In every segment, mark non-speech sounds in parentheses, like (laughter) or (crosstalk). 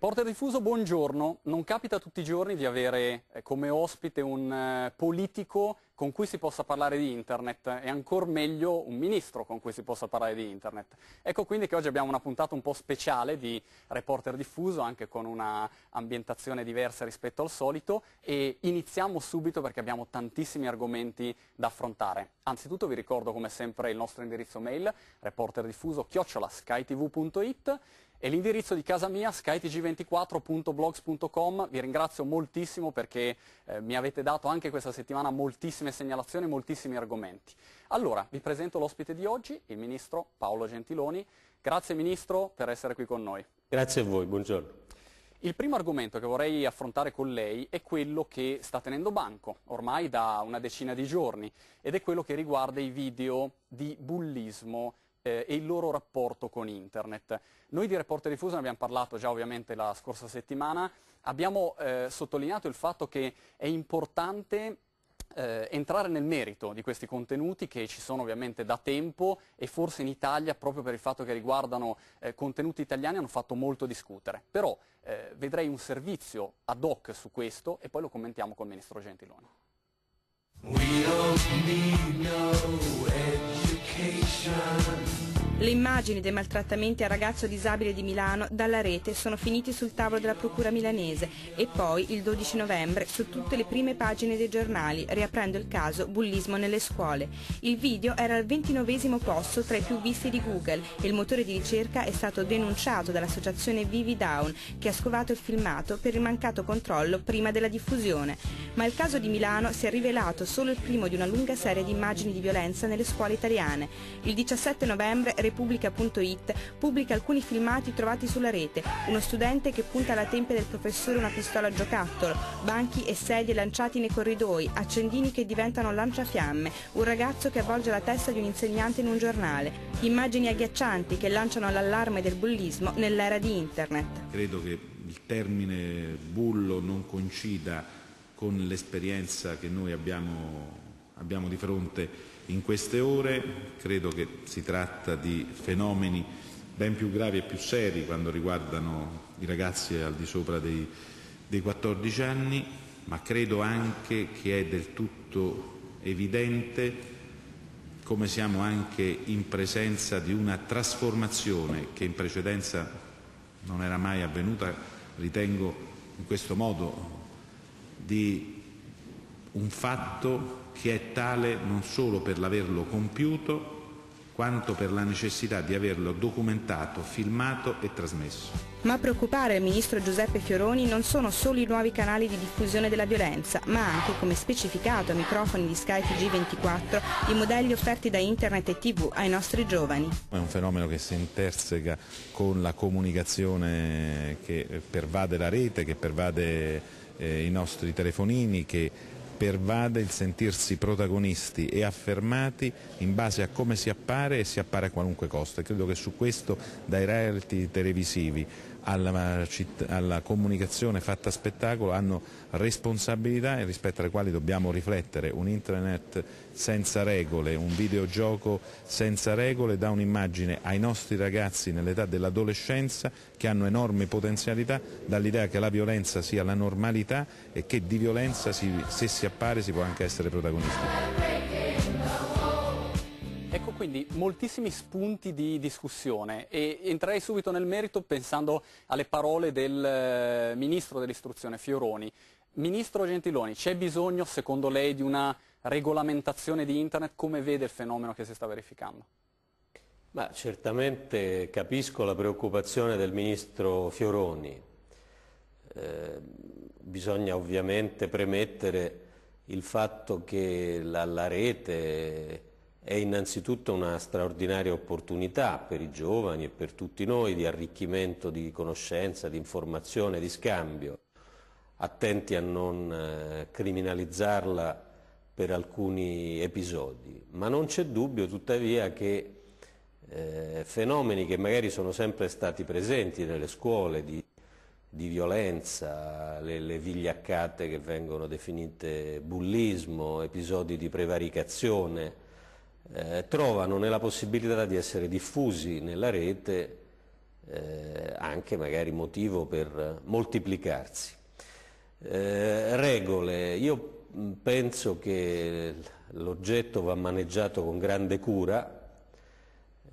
Reporter Diffuso, buongiorno. Non capita tutti i giorni di avere eh, come ospite un eh, politico con cui si possa parlare di internet e ancora meglio un ministro con cui si possa parlare di internet. Ecco quindi che oggi abbiamo una puntata un po' speciale di Reporter Diffuso, anche con una ambientazione diversa rispetto al solito e iniziamo subito perché abbiamo tantissimi argomenti da affrontare. Anzitutto vi ricordo come sempre il nostro indirizzo mail reporterdiffuso e l'indirizzo di casa mia skytg24.blogs.com. Vi ringrazio moltissimo perché eh, mi avete dato anche questa settimana moltissime segnalazioni, moltissimi argomenti. Allora, vi presento l'ospite di oggi, il ministro Paolo Gentiloni. Grazie ministro per essere qui con noi. Grazie a voi, buongiorno. Il primo argomento che vorrei affrontare con lei è quello che sta tenendo banco ormai da una decina di giorni ed è quello che riguarda i video di bullismo eh, e il loro rapporto con Internet. Noi di Reporter Diffuso ne abbiamo parlato già ovviamente la scorsa settimana, abbiamo eh, sottolineato il fatto che è importante eh, entrare nel merito di questi contenuti che ci sono ovviamente da tempo e forse in Italia, proprio per il fatto che riguardano eh, contenuti italiani, hanno fatto molto discutere. Però eh, vedrei un servizio ad hoc su questo e poi lo commentiamo col Ministro Gentiloni. vacation. Le immagini dei maltrattamenti al ragazzo disabile di Milano dalla rete sono finite sul tavolo della Procura milanese e poi, il 12 novembre, su tutte le prime pagine dei giornali, riaprendo il caso bullismo nelle scuole. Il video era al 29 posto tra i più visti di Google e il motore di ricerca è stato denunciato dall'associazione Vivi Down, che ha scovato il filmato per il mancato controllo prima della diffusione. Ma il caso di Milano si è rivelato solo il primo di una lunga serie di immagini di violenza nelle scuole italiane. Il 17 novembre Repubblica.it pubblica alcuni filmati trovati sulla rete, uno studente che punta alla tempia del professore una pistola a giocattolo, banchi e sedie lanciati nei corridoi, accendini che diventano lanciafiamme, un ragazzo che avvolge la testa di un insegnante in un giornale, immagini agghiaccianti che lanciano l'allarme del bullismo nell'era di Internet. Credo che il termine bullo non coincida con l'esperienza che noi abbiamo, abbiamo di fronte in queste ore. Credo che si tratta di fenomeni ben più gravi e più seri quando riguardano i ragazzi al di sopra dei, dei 14 anni, ma credo anche che è del tutto evidente come siamo anche in presenza di una trasformazione che in precedenza non era mai avvenuta, ritengo in questo modo, di un fatto che è tale non solo per l'averlo compiuto, quanto per la necessità di averlo documentato, filmato e trasmesso. Ma a preoccupare il ministro Giuseppe Fioroni non sono solo i nuovi canali di diffusione della violenza, ma anche, come specificato a microfoni di Sky G24, i modelli offerti da internet e tv ai nostri giovani. È un fenomeno che si interseca con la comunicazione che pervade la rete, che pervade eh, i nostri telefonini, che pervade il sentirsi protagonisti e affermati in base a come si appare e si appare a qualunque costo e credo che su questo dai reality televisivi alla, alla comunicazione fatta a spettacolo hanno responsabilità rispetto alle quali dobbiamo riflettere. Un internet senza regole, un videogioco senza regole dà un'immagine ai nostri ragazzi nell'età dell'adolescenza che hanno enorme potenzialità dall'idea che la violenza sia la normalità e che di violenza si, se si appare si può anche essere protagonisti. Ecco quindi moltissimi spunti di discussione e entrerei subito nel merito pensando alle parole del eh, Ministro dell'Istruzione Fioroni. Ministro Gentiloni, c'è bisogno secondo lei di una regolamentazione di Internet? Come vede il fenomeno che si sta verificando? Ma certamente capisco la preoccupazione del Ministro Fioroni. Eh, bisogna ovviamente premettere il fatto che la, la rete è innanzitutto una straordinaria opportunità per i giovani e per tutti noi di arricchimento di conoscenza, di informazione, di scambio, attenti a non eh, criminalizzarla per alcuni episodi, ma non c'è dubbio tuttavia che eh, fenomeni che magari sono sempre stati presenti nelle scuole di, di violenza, le, le, vigliaccate che vengono definite bullismo, episodi di prevaricazione, eh, trovano nella possibilità di essere diffusi nella rete eh, anche magari motivo per moltiplicarsi. Eh, regole, io mm, penso che l'oggetto va maneggiato con grande cura,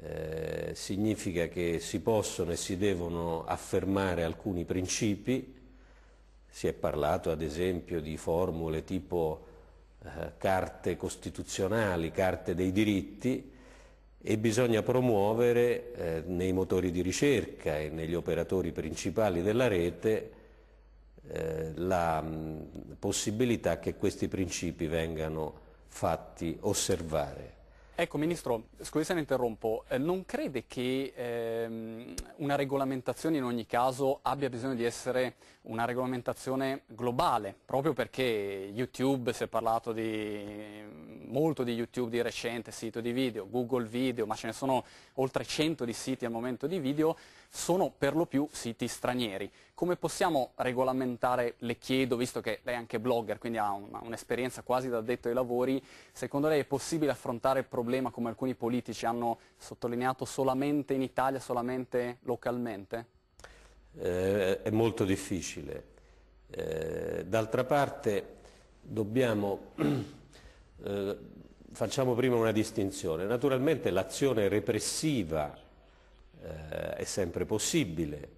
eh, significa che si possono e si devono affermare alcuni principi, si è parlato ad esempio di formule tipo eh, carte costituzionali, carte dei diritti e bisogna promuovere eh, nei motori di ricerca e negli operatori principali della rete eh, la mh, mm, possibilità che questi principi vengano fatti osservare. Ecco Ministro, scusi se ne interrompo, eh, non crede che ehm, una regolamentazione in ogni caso abbia bisogno di essere una regolamentazione globale, proprio perché YouTube, si è parlato di, molto di YouTube di recente, sito di video, Google Video, ma ce ne sono oltre 100 di siti al momento di video, sono per lo più siti stranieri. Come possiamo regolamentare, le chiedo, visto che lei è anche blogger, quindi ha un'esperienza quasi da detto ai lavori, secondo lei è possibile affrontare il problema come alcuni politici hanno sottolineato solamente in Italia, solamente localmente? Eh, è molto difficile. Eh, D'altra parte dobbiamo, (clears throat) eh, facciamo prima una distinzione. Naturalmente l'azione repressiva eh, è sempre possibile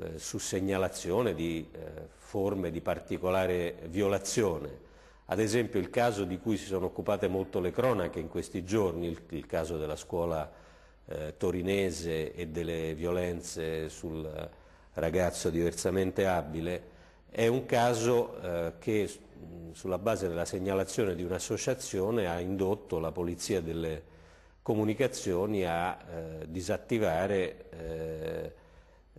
eh, su segnalazione di eh, forme di particolare violazione. Ad esempio il caso di cui si sono occupate molto le cronache in questi giorni, il, il caso della scuola eh, torinese e delle violenze sul ragazzo diversamente abile, è un caso eh, che sulla base della segnalazione di un'associazione ha indotto la polizia delle comunicazioni a eh, disattivare eh,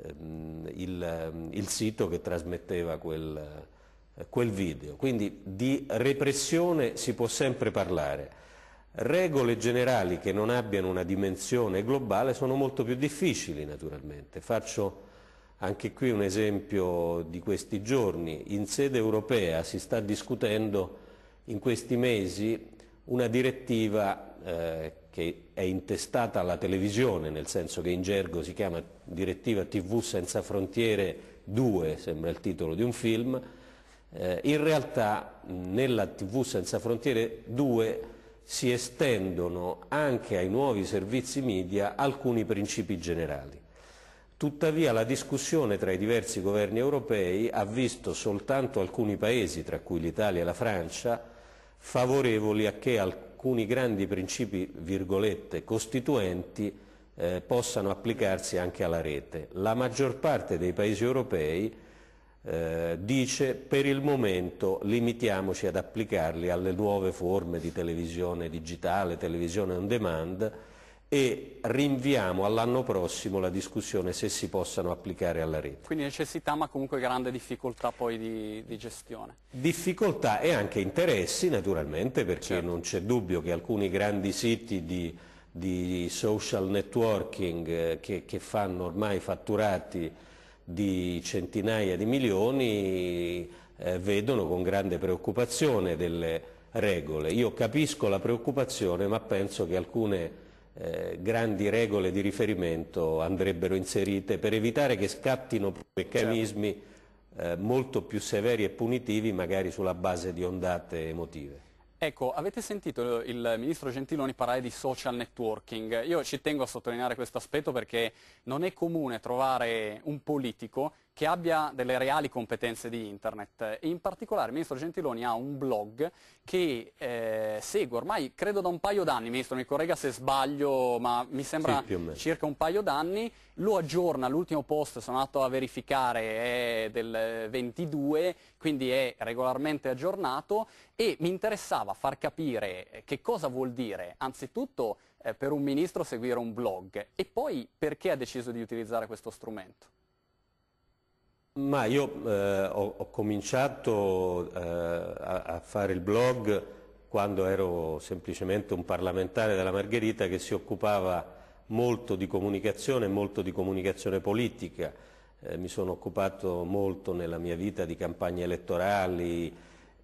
ehm, il, ehm, il, sito che trasmetteva quel, eh, quel, video. Quindi di repressione si può sempre parlare. Regole generali che non abbiano una dimensione globale sono molto più difficili naturalmente. Faccio anche qui un esempio di questi giorni. In sede europea si sta discutendo in questi mesi una direttiva eh, che è intestata alla televisione, nel senso che in gergo si chiama direttiva TV senza frontiere 2, sembra il titolo di un film, eh, in realtà nella TV senza frontiere 2 si estendono anche ai nuovi servizi media alcuni principi generali. Tuttavia la discussione tra i diversi governi europei ha visto soltanto alcuni paesi, tra cui l'Italia e la Francia, favorevoli a che alcuni alcuni grandi principi, virgolette, costituenti eh, possano applicarsi anche alla rete. La maggior parte dei paesi europei eh, dice per il momento limitiamoci ad applicarli alle nuove forme di televisione digitale, televisione on demand, e rinviamo all'anno prossimo la discussione se si possano applicare alla rete. Quindi necessità ma comunque grande difficoltà poi di, di gestione. Difficoltà e anche interessi naturalmente perché certo. non c'è dubbio che alcuni grandi siti di, di social networking eh, che, che fanno ormai fatturati di centinaia di milioni eh, vedono con grande preoccupazione delle regole. Io capisco la preoccupazione ma penso che alcune eh, grandi regole di riferimento andrebbero inserite per evitare che scattino meccanismi certo. eh, molto più severi e punitivi magari sulla base di ondate emotive. Ecco, avete sentito il ministro Gentiloni parlare di social networking. Io ci tengo a sottolineare questo aspetto perché non è comune trovare un politico che abbia delle reali competenze di internet. In particolare il ministro Gentiloni ha un blog che eh, segue ormai credo da un paio d'anni, ministro mi corregga se sbaglio, ma mi sembra sì, circa un paio d'anni, lo aggiorna, l'ultimo post sono andato a verificare è del 22, quindi è regolarmente aggiornato e mi interessava far capire che cosa vuol dire anzitutto eh, per un ministro seguire un blog e poi perché ha deciso di utilizzare questo strumento. Ma io eh, ho, ho, cominciato eh, a, a, fare il blog quando ero semplicemente un parlamentare della Margherita che si occupava molto di comunicazione e molto di comunicazione politica. Eh, mi sono occupato molto nella mia vita di campagne elettorali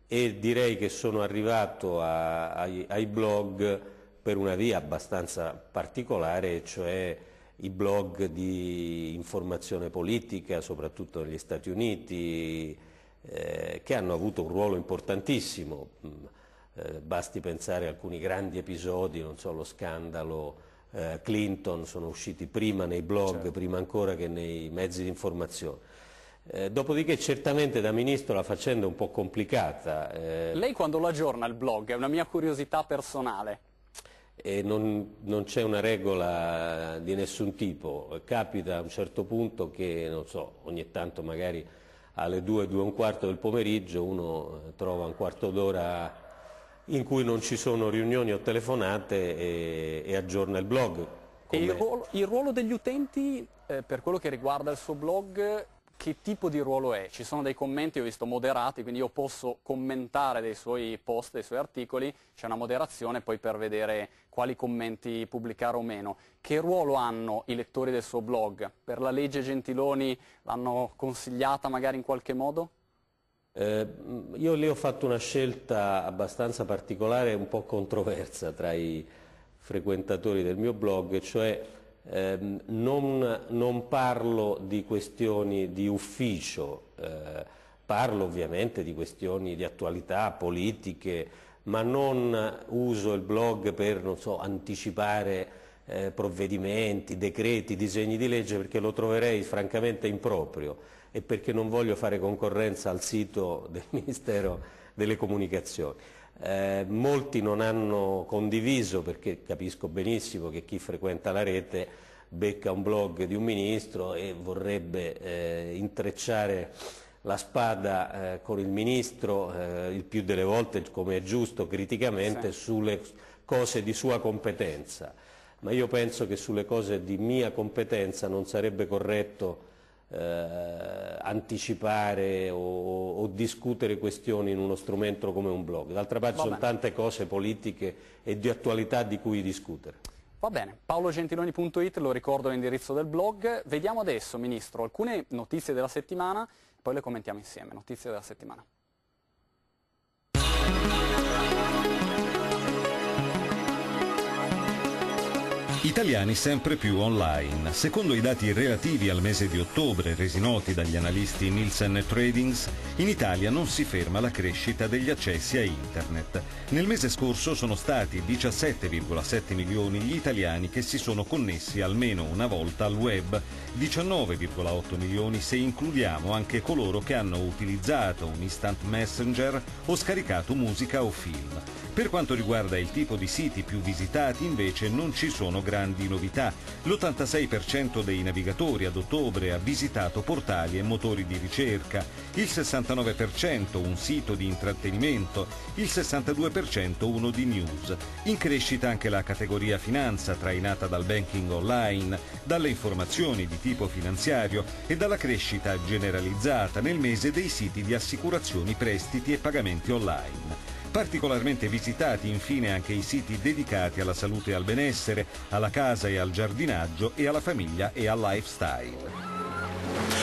e direi che sono arrivato a, ai, ai, blog per una via abbastanza particolare, cioè i blog di informazione politica, soprattutto negli Stati Uniti, eh, che hanno avuto un ruolo importantissimo. Mm, eh, basti pensare a alcuni grandi episodi, non so, lo scandalo eh, Clinton, sono usciti prima nei blog, certo. prima ancora che nei mezzi di informazione. Eh, dopodiché certamente da ministro la faccenda è un po' complicata. Eh... Lei quando lo aggiorna il blog, è una mia curiosità personale, e non, non c'è una regola di nessun tipo. Capita a un certo punto che, non so, ogni tanto magari alle 2, 2 e un quarto del pomeriggio uno eh, trova un quarto d'ora in cui non ci sono riunioni o telefonate e, e aggiorna il blog. E il ruolo, il ruolo, degli utenti eh, per quello che riguarda il suo blog che tipo di ruolo è. Ci sono dei commenti, ho visto moderati, quindi io posso commentare dei suoi post, dei suoi articoli, c'è una moderazione poi per vedere quali commenti pubblicare o meno. Che ruolo hanno i lettori del suo blog? Per la legge Gentiloni l'hanno consigliata magari in qualche modo? Eh, io lì ho fatto una scelta abbastanza particolare un po' controversa tra i frequentatori del mio blog, cioè ehm, non, non, parlo di questioni di ufficio, eh, parlo ovviamente di questioni di attualità, politiche, ma non uso il blog per so, anticipare eh, provvedimenti, decreti, disegni di legge perché lo troverei francamente improprio e perché non voglio fare concorrenza al sito del (laughs) Ministero delle Comunicazioni. Eh, molti non hanno condiviso perché capisco benissimo che chi frequenta la rete becca un blog di un ministro e vorrebbe eh, intrecciare la spada eh, con il ministro, eh, il più delle volte, come è giusto, criticamente sì. Certo. sulle cose di sua competenza. Ma io penso che sulle cose di mia competenza non sarebbe corretto eh, anticipare o, o, discutere questioni in uno strumento come un blog. D'altra parte sono tante cose politiche e di attualità di cui discutere. Va bene, paologentiloni.it, lo ricordo l'indirizzo del blog. Vediamo adesso, Ministro, alcune notizie della settimana, poi le commentiamo insieme. Notizie della settimana. Italiani sempre più online. Secondo i dati relativi al mese di ottobre resi noti dagli analisti Nielsen Tradings, in Italia non si ferma la crescita degli accessi a Internet. Nel mese scorso sono stati 17,7 milioni gli italiani che si sono connessi almeno una volta al web, 19,8 milioni se includiamo anche coloro che hanno utilizzato un instant messenger o scaricato musica o film. Per quanto riguarda il tipo di siti più visitati invece non ci sono grandi novità. L'86% dei navigatori ad ottobre ha visitato portali e motori di ricerca, il 69% un sito di intrattenimento, il 62% uno di news. In crescita anche la categoria finanza trainata dal banking online, dalle informazioni di tipo finanziario e dalla crescita generalizzata nel mese dei siti di assicurazioni, prestiti e pagamenti online. Particolarmente visitati infine anche i siti dedicati alla salute e al benessere, alla casa e al giardinaggio e alla famiglia e al lifestyle.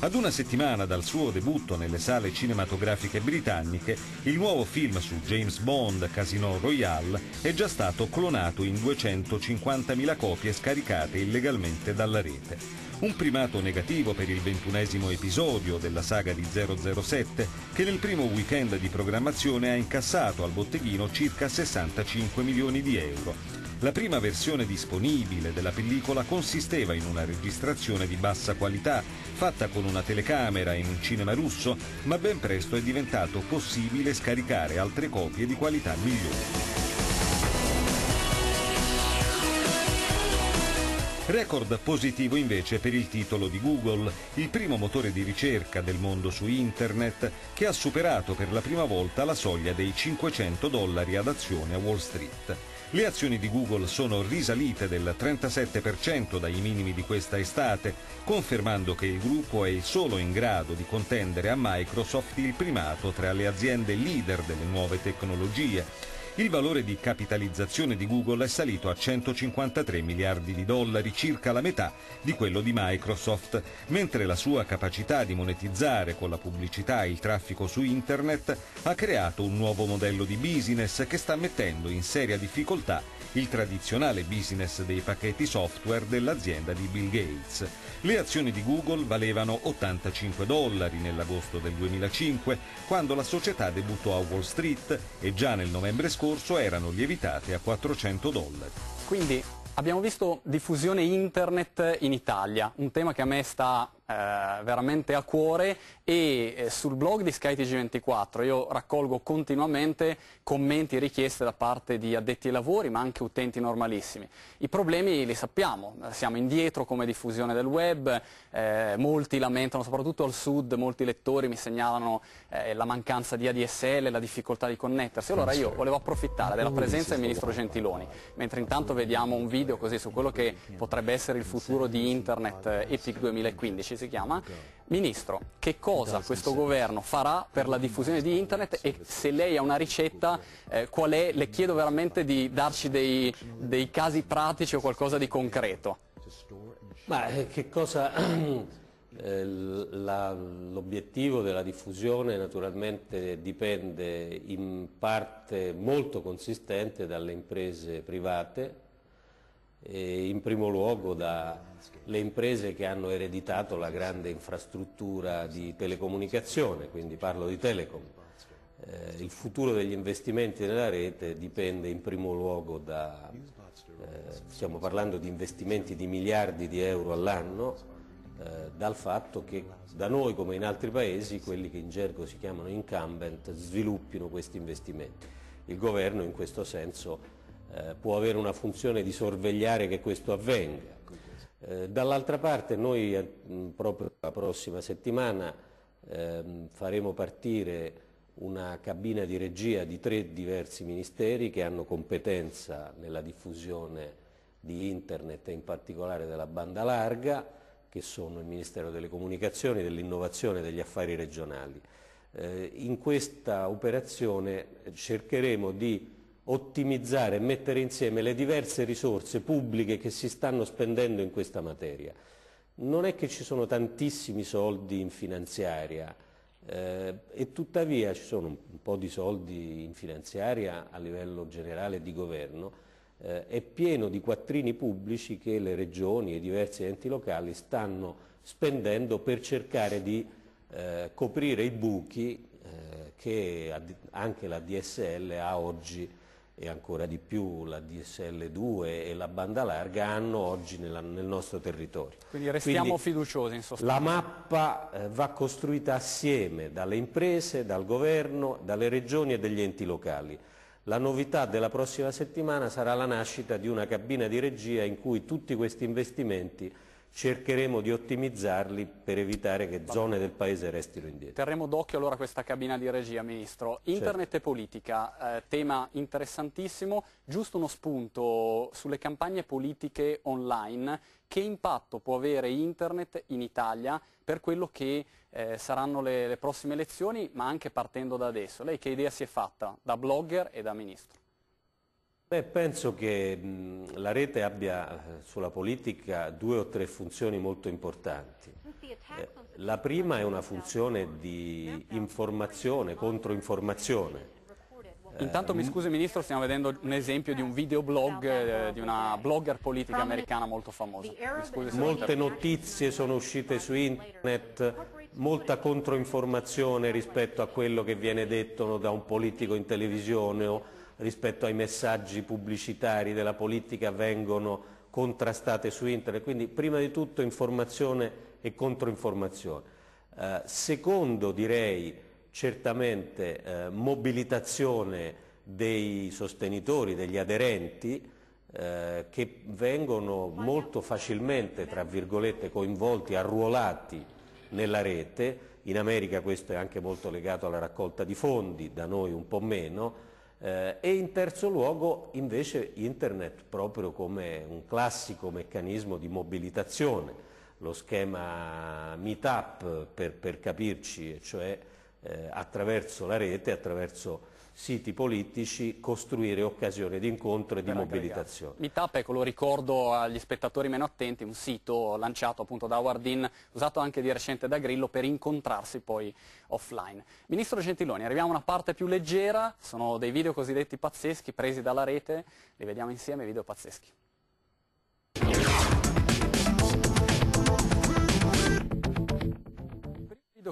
Ad una settimana dal suo debutto nelle sale cinematografiche britanniche, il nuovo film su James Bond, Casino Royale, è già stato clonato in 250.000 copie scaricate illegalmente dalla rete. Un primato negativo per il ventunesimo episodio della saga di 007 che nel primo weekend di programmazione ha incassato al botteghino circa 65 milioni di euro la prima versione disponibile della pellicola consisteva in una registrazione di bassa qualità, fatta con una telecamera in un cinema russo, ma ben presto è diventato possibile scaricare altre copie di qualità migliore. Record positivo invece per il titolo di Google, il primo motore di ricerca del mondo su Internet che ha superato per la prima volta la soglia dei 500 dollari ad azione a Wall Street. Le azioni di Google sono risalite del 37% dai minimi di questa estate, confermando che il gruppo è il solo in grado di contendere a Microsoft il primato tra le aziende leader delle nuove tecnologie. Il valore di capitalizzazione di Google è salito a 153 miliardi di dollari, circa la metà di quello di Microsoft, mentre la sua capacità di monetizzare con la pubblicità il traffico su internet ha creato un nuovo modello di business che sta mettendo in seria difficoltà il tradizionale business dei pacchetti software dell'azienda di Bill Gates. Le azioni di Google valevano 85 dollari nell'agosto del 2005, quando la società debuttò a Wall Street e già nel novembre scorso erano lievitate a 400 dollari. Quindi abbiamo visto diffusione internet in Italia, un tema che a me sta eh, veramente a cuore e eh, sul blog di SkyTG24 io raccolgo continuamente commenti e richieste da parte di addetti ai lavori ma anche utenti normalissimi. I problemi li sappiamo, siamo indietro come diffusione del web, eh, molti lamentano, soprattutto al sud, molti lettori mi segnalano eh, la mancanza di ADSL, la difficoltà di connettersi. Allora io volevo approfittare della presenza del Ministro Gentiloni, mentre intanto vediamo un video così su quello che potrebbe essere il futuro di Internet eh, Epic 2015, si chiama, Ministro, che cosa questo governo farà per la diffusione di internet e se lei ha una ricetta, eh, qual è, le chiedo veramente di darci dei, dei casi pratici o qualcosa di concreto. Ma eh, che cosa... (clears throat) Eh, l'obiettivo della diffusione naturalmente dipende in parte molto consistente dalle imprese private eh, in primo luogo dalle imprese che hanno ereditato la grande infrastruttura di telecomunicazione, quindi parlo di Telecom. Eh, il futuro degli investimenti nella rete dipende in primo luogo da, eh, stiamo parlando di investimenti di miliardi di euro all'anno, eh, dal fatto che da noi come in altri paesi quelli che in gergo si chiamano incumbent sviluppino questi investimenti. Il governo in questo senso eh, può avere una funzione di sorvegliare che questo avvenga. Eh, Dall'altra parte noi eh, mh, proprio la prossima settimana ehm, faremo partire una cabina di regia di tre diversi ministeri che hanno competenza nella diffusione di internet e in particolare della banda larga, che sono il Ministero delle Comunicazioni, dell'Innovazione e degli Affari Regionali. Eh, in questa operazione eh, cercheremo di ottimizzare e mettere insieme le diverse risorse pubbliche che si stanno spendendo in questa materia. Non è che ci sono tantissimi soldi in finanziaria eh, e tuttavia ci sono un po' di soldi in finanziaria a livello generale di governo, eh, è pieno di quattrini pubblici che le regioni e diversi enti locali stanno spendendo per cercare di eh, coprire i buchi eh, che anche la DSL ha oggi e ancora di più la DSL2 e la banda larga hanno oggi nella, nel nostro territorio. Quindi restiamo Quindi, fiduciosi in sostanza. La mappa eh, va costruita assieme dalle imprese, dal governo, dalle regioni e dagli enti locali. La novità della prossima settimana sarà la nascita di una cabina di regia in cui tutti questi investimenti cercheremo di ottimizzarli per evitare che zone del paese restino indietro. Terremo d'occhio allora questa cabina di regia, Ministro. Certo. Internet certo. e politica, eh, tema interessantissimo, giusto uno spunto sulle campagne politiche online, che impatto può avere Internet in Italia per quello che eh, saranno le, le prossime elezioni, ma anche partendo da adesso. Lei che idea si è fatta da blogger e da Ministro? Beh, penso che mh, la rete abbia eh, sulla politica due o tre funzioni molto importanti. Eh, la prima è una funzione di informazione, controinformazione. Intanto mi eh, scusi Ministro, stiamo vedendo un esempio di un videoblog eh, di una blogger politica americana molto famosa. Molte notizie sono uscite su internet, molta controinformazione rispetto a quello che viene detto da un politico in televisione rispetto ai messaggi pubblicitari della politica vengono contrastate su internet, quindi prima di tutto informazione e controinformazione. Eh, secondo direi certamente eh, mobilitazione dei sostenitori, degli aderenti, eh, che vengono molto facilmente, tra virgolette, coinvolti, arruolati nella rete, in America questo è anche molto legato alla raccolta di fondi, da noi un po' meno, eh, e in terzo luogo invece internet proprio come un classico meccanismo di mobilitazione, lo schema meetup per, per capirci, cioè eh, attraverso la rete, attraverso siti politici costruire occasioni di incontro e di mobilitazione. L'ITAP, ecco, lo ricordo agli spettatori meno attenti, un sito lanciato appunto da Howard Dean, usato anche di recente da Grillo per incontrarsi poi offline. Ministro Gentiloni, arriviamo a una parte più leggera, sono dei video cosiddetti pazzeschi presi dalla rete, li vediamo insieme, video pazzeschi.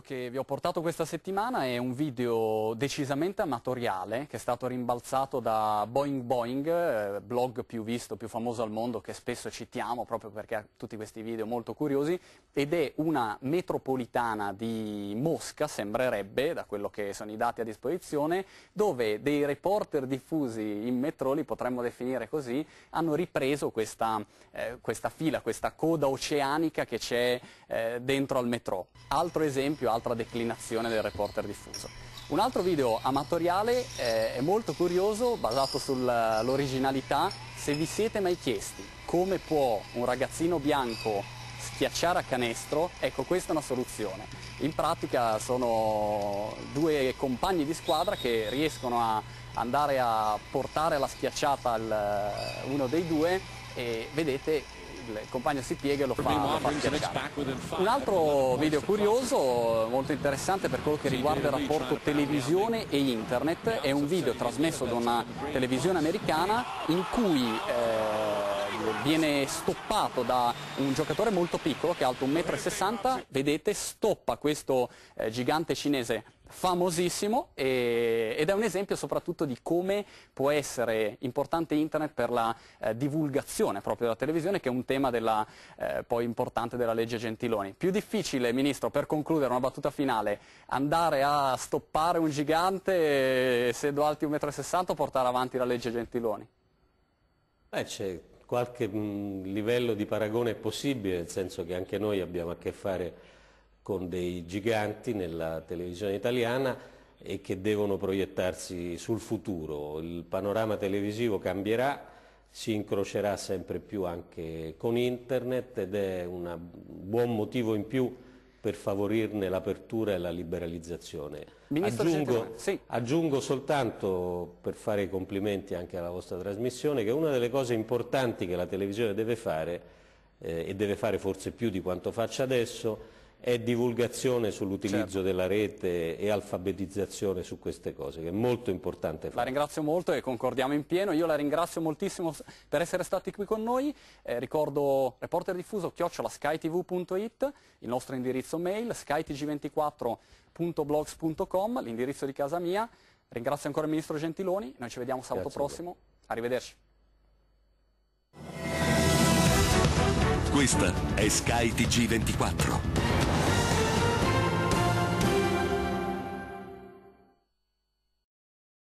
che vi ho portato questa settimana è un video decisamente amatoriale che è stato rimbalzato da Boeing Boeing, eh, blog più visto, più famoso al mondo che spesso citiamo proprio perché ha tutti questi video molto curiosi ed è una metropolitana di Mosca, sembrerebbe, da quello che sono i dati a disposizione, dove dei reporter diffusi in metro, li potremmo definire così, hanno ripreso questa, eh, questa fila, questa coda oceanica che c'è eh, dentro al metro. Altro esempio, l'altra declinazione del reporter diffuso. Un altro video amatoriale eh, è molto curioso, basato sull'originalità. Se vi siete mai chiesti come può un ragazzino bianco schiacciare a canestro, ecco questa è una soluzione. In pratica sono due compagni di squadra che riescono a andare a portare la schiacciata al, eh, uno dei due e vedete il compagno si piega e lo fa, lo fa schiacciare. Un altro video curioso, molto interessante per quello che riguarda il rapporto televisione e internet, è un video trasmesso da una televisione americana in cui eh, viene stoppato da un giocatore molto piccolo che è alto 1,60 m, vedete, stoppa questo eh, gigante cinese famosissimo e, ed è un esempio soprattutto di come può essere importante internet per la eh, divulgazione proprio della televisione che è un tema della, eh, poi importante della legge Gentiloni. Più difficile, Ministro, per concludere una battuta finale, andare a stoppare un gigante essendo eh, alti 1,60 m o portare avanti la legge Gentiloni? Beh, c'è qualche mh, mm, livello di paragone possibile, nel senso che anche noi abbiamo a che fare con dei giganti nella televisione italiana e che devono proiettarsi sul futuro. Il panorama televisivo cambierà, si incrocerà sempre più anche con internet ed è un buon motivo in più per favorirne l'apertura e la liberalizzazione. Aggiungo, sì. aggiungo, soltanto, per fare i complimenti anche alla vostra trasmissione, che una delle cose importanti che la televisione deve fare, eh, e deve fare forse più di quanto faccia adesso, è divulgazione sull'utilizzo certo. della rete e alfabetizzazione su queste cose, che è molto importante. Fare. La ringrazio molto e concordiamo in pieno. Io la ringrazio moltissimo per essere stati qui con noi. Eh, ricordo reporter diffuso chiocciolaskytv.it, il nostro indirizzo mail, skytg24.blogs.com, l'indirizzo di casa mia. Ringrazio ancora il Ministro Gentiloni, noi ci vediamo sabato Grazie prossimo. Arrivederci. Questa è Sky TG24.